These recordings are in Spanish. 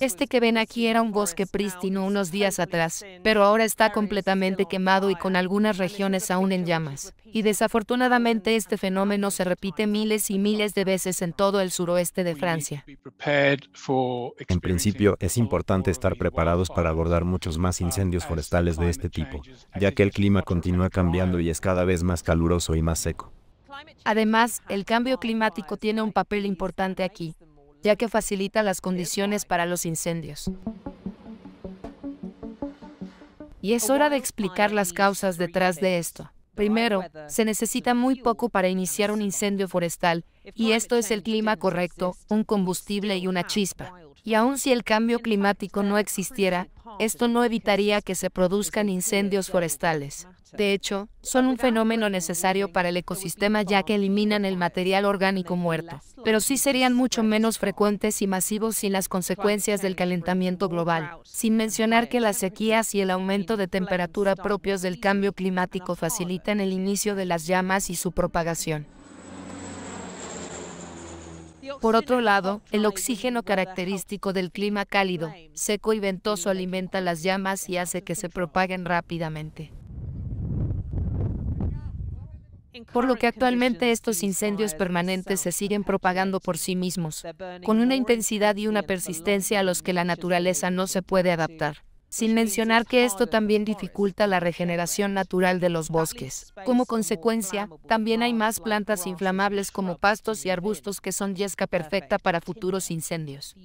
Este que ven aquí era un bosque prístino unos días atrás, pero ahora está completamente quemado y con algunas regiones aún en llamas. Y desafortunadamente este fenómeno se repite miles y miles de veces en todo el suroeste de Francia. En principio, es importante estar preparados para abordar muchos más incendios forestales de este tipo, ya que el clima continúa cambiando y es cada vez más caluroso y más seco. Además, el cambio climático tiene un papel importante aquí, ya que facilita las condiciones para los incendios. Y es hora de explicar las causas detrás de esto. Primero, se necesita muy poco para iniciar un incendio forestal, y esto es el clima correcto, un combustible y una chispa. Y aun si el cambio climático no existiera, esto no evitaría que se produzcan incendios forestales. De hecho, son un fenómeno necesario para el ecosistema ya que eliminan el material orgánico muerto, pero sí serían mucho menos frecuentes y masivos sin las consecuencias del calentamiento global, sin mencionar que las sequías y el aumento de temperatura propios del cambio climático facilitan el inicio de las llamas y su propagación. Por otro lado, el oxígeno característico del clima cálido, seco y ventoso alimenta las llamas y hace que se propaguen rápidamente. Por lo que actualmente estos incendios permanentes se siguen propagando por sí mismos, con una intensidad y una persistencia a los que la naturaleza no se puede adaptar sin mencionar que esto también dificulta la regeneración natural de los bosques. Como consecuencia, también hay más plantas inflamables como pastos y arbustos que son yesca perfecta para futuros incendios.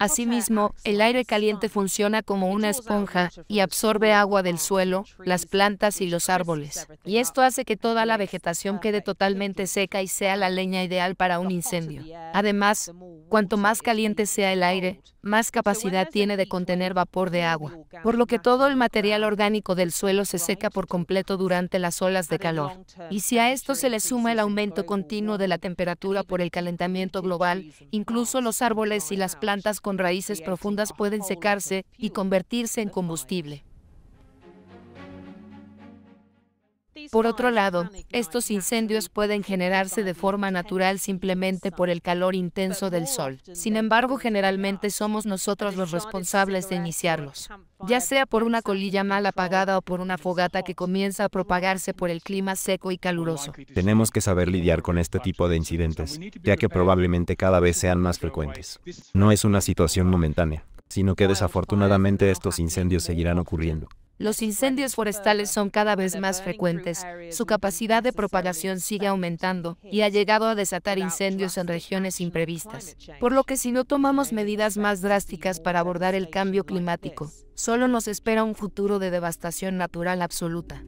Asimismo, el aire caliente funciona como una esponja y absorbe agua del suelo, las plantas y los árboles, y esto hace que toda la vegetación quede totalmente seca y sea la leña ideal para un incendio. Además, Cuanto más caliente sea el aire, más capacidad tiene de contener vapor de agua, por lo que todo el material orgánico del suelo se seca por completo durante las olas de calor. Y si a esto se le suma el aumento continuo de la temperatura por el calentamiento global, incluso los árboles y las plantas con raíces profundas pueden secarse y convertirse en combustible. Por otro lado, estos incendios pueden generarse de forma natural simplemente por el calor intenso del sol. Sin embargo, generalmente somos nosotros los responsables de iniciarlos, ya sea por una colilla mal apagada o por una fogata que comienza a propagarse por el clima seco y caluroso. Tenemos que saber lidiar con este tipo de incidentes, ya que probablemente cada vez sean más frecuentes. No es una situación momentánea, sino que desafortunadamente estos incendios seguirán ocurriendo. Los incendios forestales son cada vez más frecuentes, su capacidad de propagación sigue aumentando y ha llegado a desatar incendios en regiones imprevistas. Por lo que si no tomamos medidas más drásticas para abordar el cambio climático, solo nos espera un futuro de devastación natural absoluta.